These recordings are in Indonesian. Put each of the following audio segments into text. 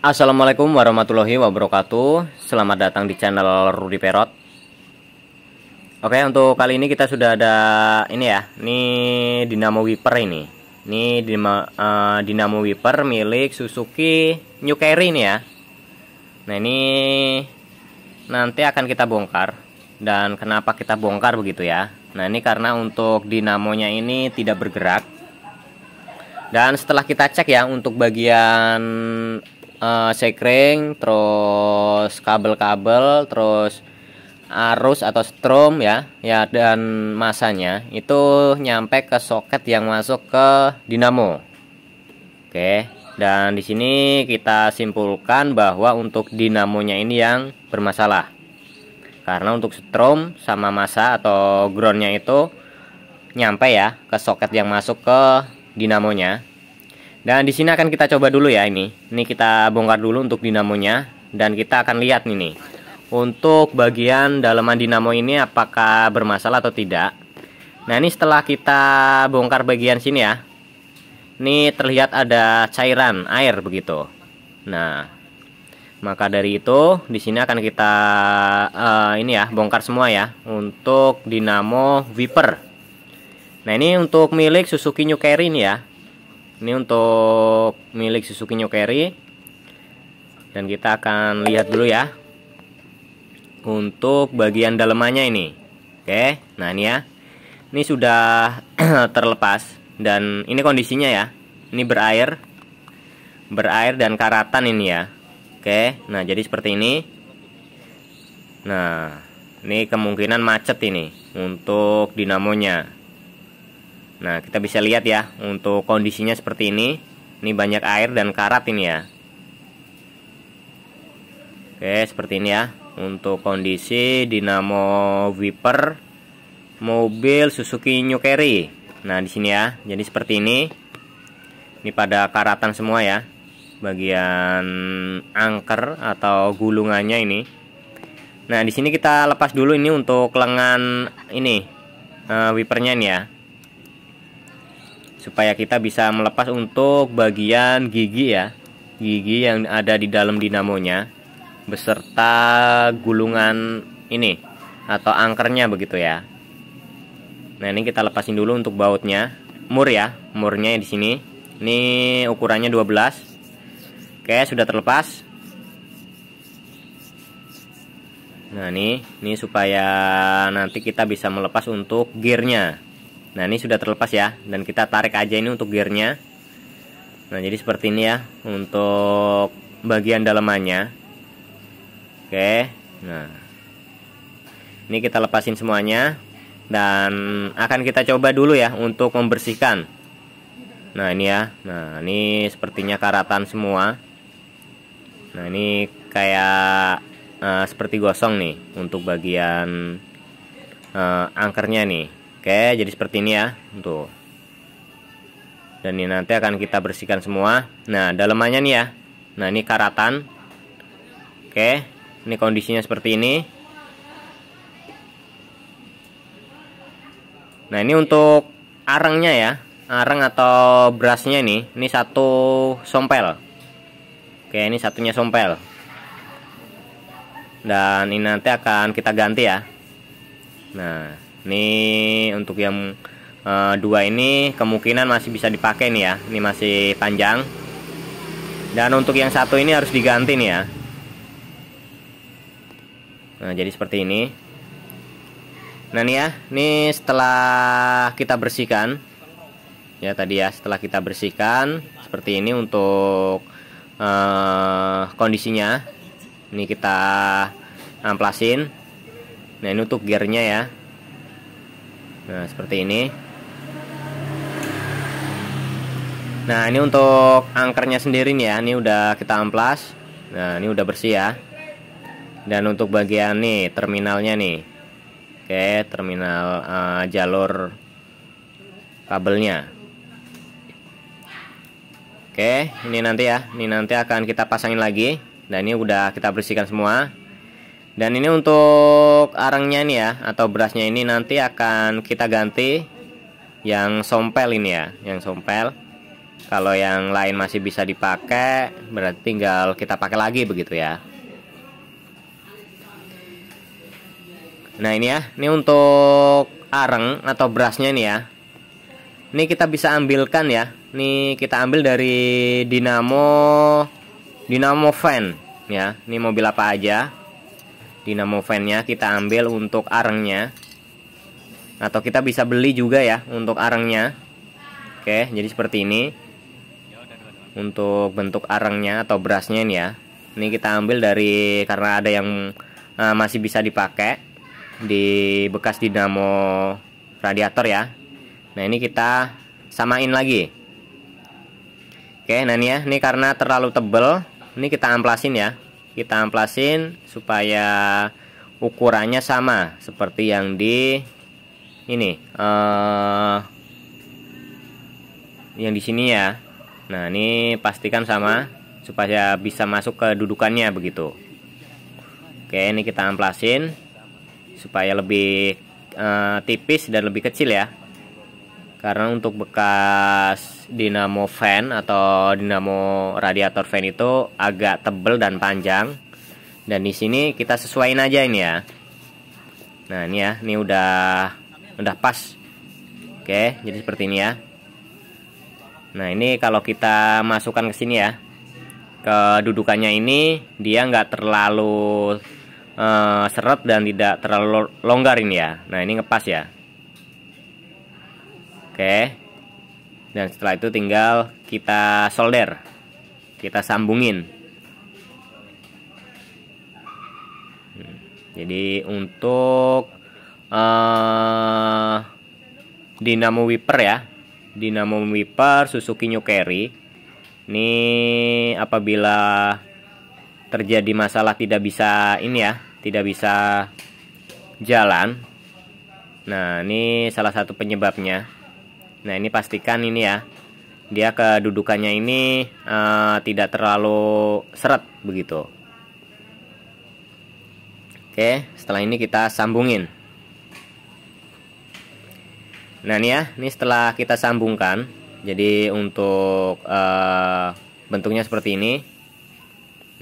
Assalamualaikum warahmatullahi wabarakatuh Selamat datang di channel Rudy Perot Oke untuk kali ini kita sudah ada Ini ya Ini dinamo wiper ini Ini dinamo, uh, dinamo wiper milik Suzuki New Carry ini ya Nah ini Nanti akan kita bongkar Dan kenapa kita bongkar begitu ya Nah ini karena untuk dinamonya ini tidak bergerak dan setelah kita cek ya untuk bagian uh, sekring terus kabel-kabel terus arus atau strom ya ya dan masanya itu nyampe ke soket yang masuk ke dinamo oke dan di sini kita simpulkan bahwa untuk dinamonya ini yang bermasalah karena untuk strom sama masa atau groundnya itu nyampe ya ke soket yang masuk ke dinamonya dan di sini akan kita coba dulu ya ini. Ini kita bongkar dulu untuk dinamonya dan kita akan lihat nih nih. Untuk bagian dalaman dinamo ini apakah bermasalah atau tidak. Nah, ini setelah kita bongkar bagian sini ya. Ini terlihat ada cairan air begitu. Nah, maka dari itu di sini akan kita uh, ini ya bongkar semua ya untuk dinamo wiper. Nah, ini untuk milik Suzuki New Carry ini ya ini untuk milik Suzuki New Carry dan kita akan lihat dulu ya untuk bagian dalemannya ini oke nah ini ya ini sudah terlepas dan ini kondisinya ya ini berair berair dan karatan ini ya oke nah jadi seperti ini nah ini kemungkinan macet ini untuk dinamonya Nah, kita bisa lihat ya untuk kondisinya seperti ini. Ini banyak air dan karat ini ya. Oke, seperti ini ya. Untuk kondisi dinamo wiper mobil Suzuki New Carry. Nah, di sini ya. Jadi seperti ini. Ini pada karatan semua ya. Bagian angker atau gulungannya ini. Nah, di sini kita lepas dulu ini untuk lengan ini. Uh, eh, wipernya ini ya supaya kita bisa melepas untuk bagian gigi ya gigi yang ada di dalam dinamonya beserta gulungan ini atau angkernya begitu ya nah ini kita lepasin dulu untuk bautnya mur ya murnya di sini ini ukurannya 12 oke sudah terlepas nah ini ini supaya nanti kita bisa melepas untuk gearnya nah ini sudah terlepas ya dan kita tarik aja ini untuk gearnya nah jadi seperti ini ya untuk bagian dalamannya oke nah ini kita lepasin semuanya dan akan kita coba dulu ya untuk membersihkan nah ini ya nah ini sepertinya karatan semua nah ini kayak uh, seperti gosong nih untuk bagian uh, angkernya nih oke jadi seperti ini ya tuh dan ini nanti akan kita bersihkan semua nah dalamannya nih ya nah ini karatan oke ini kondisinya seperti ini nah ini untuk arangnya ya arang atau berasnya ini ini satu sompel oke ini satunya sompel dan ini nanti akan kita ganti ya nah Nih untuk yang uh, dua ini kemungkinan masih bisa dipakai nih ya. Ini masih panjang. Dan untuk yang satu ini harus diganti nih ya. Nah, jadi seperti ini. Nah, nih ya. Ini setelah kita bersihkan ya tadi ya, setelah kita bersihkan seperti ini untuk uh, kondisinya. Ini kita amplasin. Nah, ini untuk gearnya ya nah seperti ini nah ini untuk angkernya sendiri nih ya ini udah kita amplas nah ini udah bersih ya dan untuk bagian nih terminalnya nih oke terminal uh, jalur kabelnya oke ini nanti ya ini nanti akan kita pasangin lagi dan ini udah kita bersihkan semua dan ini untuk arangnya nih ya atau berasnya ini nanti akan kita ganti yang sompel ini ya yang sompel kalau yang lain masih bisa dipakai berarti tinggal kita pakai lagi begitu ya nah ini ya ini untuk areng atau berasnya nih ya ini kita bisa ambilkan ya ini kita ambil dari dinamo dinamo fan ya ini mobil apa aja dinamo fan-nya kita ambil untuk arangnya atau kita bisa beli juga ya untuk arangnya oke jadi seperti ini untuk bentuk arangnya atau berasnya ini ya ini kita ambil dari karena ada yang uh, masih bisa dipakai di bekas dinamo radiator ya nah ini kita samain lagi oke nah ini ya ini karena terlalu tebel ini kita amplasin ya kita amplasin supaya ukurannya sama seperti yang di ini uh, yang di sini ya nah ini pastikan sama supaya bisa masuk ke dudukannya begitu oke ini kita amplasin supaya lebih uh, tipis dan lebih kecil ya karena untuk bekas dinamo fan atau dinamo radiator fan itu agak tebel dan panjang dan di sini kita sesuaiin aja ini ya nah ini ya ini udah udah pas oke jadi seperti ini ya nah ini kalau kita masukkan ke sini ya kedudukannya ini dia nggak terlalu uh, seret dan tidak terlalu longgar ini ya nah ini ngepas ya Oke. Dan setelah itu tinggal kita solder. Kita sambungin. Hmm. Jadi untuk uh, eh, dinamo wiper ya. Dinamo wiper Suzuki New Carry. Ini apabila terjadi masalah tidak bisa ini ya, tidak bisa jalan. Nah, ini salah satu penyebabnya. Nah ini pastikan ini ya dia kedudukannya ini uh, tidak terlalu seret begitu. Oke, setelah ini kita sambungin. Nah ini ya, ini setelah kita sambungkan, jadi untuk uh, bentuknya seperti ini.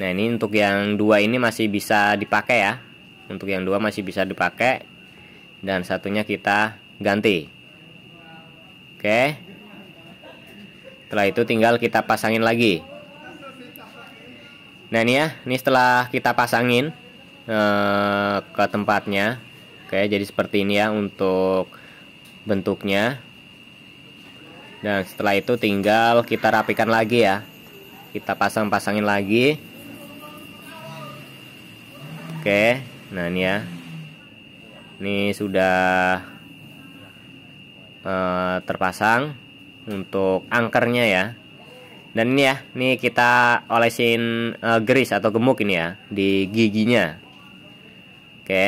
Nah ini untuk yang dua ini masih bisa dipakai ya, untuk yang dua masih bisa dipakai dan satunya kita ganti. Oke. Setelah itu tinggal kita pasangin lagi. Nah ini ya, ini setelah kita pasangin eh, ke tempatnya. Oke, jadi seperti ini ya untuk bentuknya. Dan setelah itu tinggal kita rapikan lagi ya. Kita pasang-pasangin lagi. Oke, nah ini ya. Ini sudah Eh, terpasang untuk angkernya ya dan ini ya ini kita olesin uh, eh, grease atau gemuk ini ya di giginya oke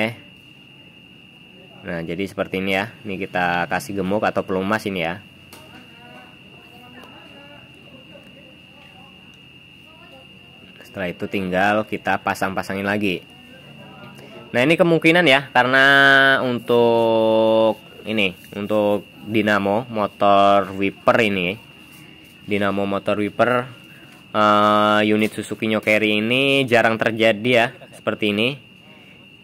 nah jadi seperti ini ya ini kita kasih gemuk atau pelumas ini ya setelah itu tinggal kita pasang-pasangin lagi nah ini kemungkinan ya karena untuk ini untuk dinamo motor wiper ini dinamo motor wiper uh, eh, unit Suzuki New Carry ini jarang terjadi ya seperti ini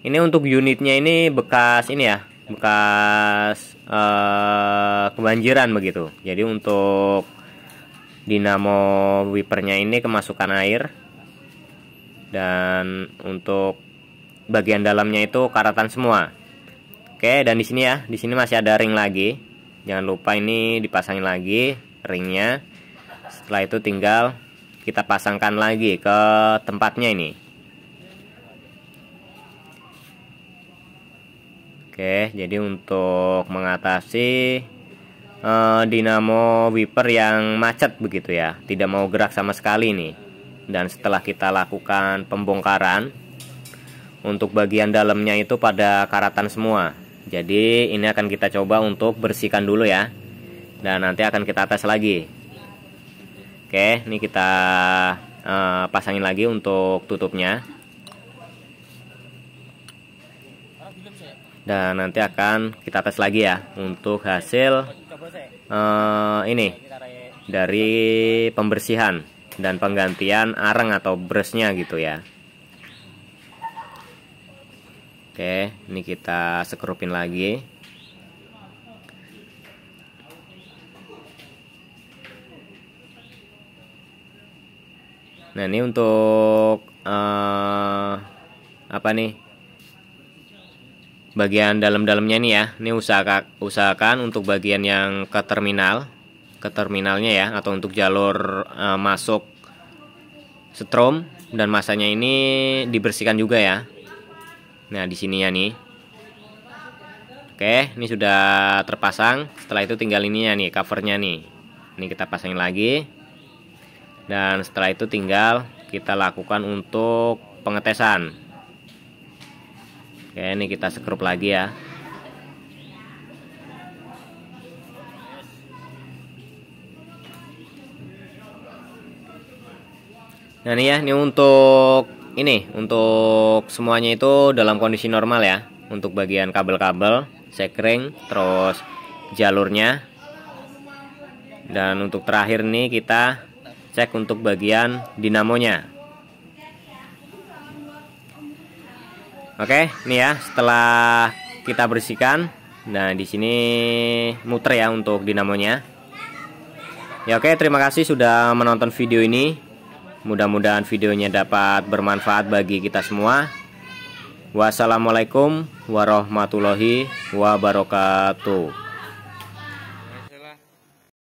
ini untuk unitnya ini bekas ini ya bekas uh, kebanjiran begitu jadi untuk dinamo wipernya ini kemasukan air dan untuk bagian dalamnya itu karatan semua oke dan di sini ya di sini masih ada ring lagi jangan lupa ini dipasangin lagi ringnya setelah itu tinggal kita pasangkan lagi ke tempatnya ini oke jadi untuk mengatasi uh, dinamo wiper yang macet begitu ya tidak mau gerak sama sekali nih dan setelah kita lakukan pembongkaran untuk bagian dalamnya itu pada karatan semua jadi ini akan kita coba untuk bersihkan dulu ya dan nanti akan kita tes lagi oke ini kita uh, pasangin lagi untuk tutupnya dan nanti akan kita tes lagi ya untuk hasil uh, ini dari pembersihan dan penggantian arang atau brushnya gitu ya Oke, ini kita sekrupin lagi. Nah, ini untuk uh, apa nih? Bagian dalam-dalamnya nih ya. Ini usahakan usahakan untuk bagian yang ke terminal, ke terminalnya ya atau untuk jalur uh, masuk setrum dan masanya ini dibersihkan juga ya Nah, di sini ya nih. Oke, ini sudah terpasang. Setelah itu tinggal ininya nih, covernya nih. Ini kita pasangin lagi. Dan setelah itu tinggal kita lakukan untuk pengetesan. Oke, ini kita sekrup lagi ya. Nah ini ya, ini untuk ini untuk semuanya itu dalam kondisi normal ya untuk bagian kabel-kabel sekring terus jalurnya dan untuk terakhir nih kita cek untuk bagian dinamonya Oke, nih ya setelah kita bersihkan. Nah, di sini muter ya untuk dinamonya. Ya oke, terima kasih sudah menonton video ini. Mudah-mudahan videonya dapat bermanfaat bagi kita semua. Wassalamualaikum warahmatullahi wabarakatuh.